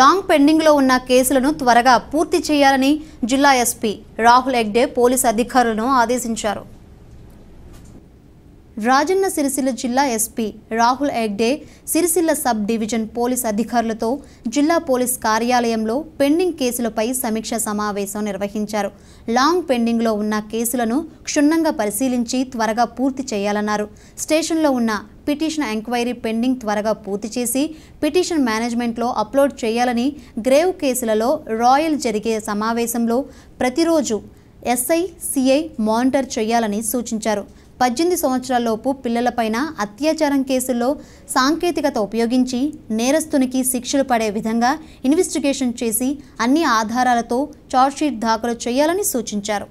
long పెండింగ్లో ఉన్న కేసులను త్వరగా పూర్తి చేయాలని జిల్లా ఎస్పీ రాహుల్ ఎగ్డే పోలీసు అధికారులను ఆదేశించారు రాజన్న సిరిసిల్ల జిల్లా SP Rahul Hegde Sircilla sub division police అధికారులతో జిల్లా పోలీస్ కార్యాలయంలో పెండింగ్ కేసులపై సమీక్ష సమావేశం నిర్వహించారు లాంగ్ పెండింగ్లో ఉన్న కేసులను క్షుణ్ణంగా పరిశీలించి త్వరగా పూర్తి చేయాలన్నారు స్టేషన్లో ఉన్న పిటిషన్ ఎంక్వైరీ పెండింగ్ త్వరగా పూర్తి చేసి పిటిషన్ మేనేజ్మెంట్లో అప్లోడ్ చేయాలని గ్రేవ్ కేసులలో రాయల్ జరిగే సమావేశంలో ప్రతిరోజు ఎస్ఐ సిఐ మానిటర్ చేయాలని సూచించారు పద్దెనిమిది సంవత్సరాలలోపు పిల్లలపైన అత్యాచారం కేసుల్లో సాంకేతికత ఉపయోగించి నేరస్తునికి శిక్షలు పడే విధంగా ఇన్వెస్టిగేషన్ చేసి అన్ని ఆధారాలతో ఛార్జ్షీట్ దాఖలు చేయాలని సూచించారు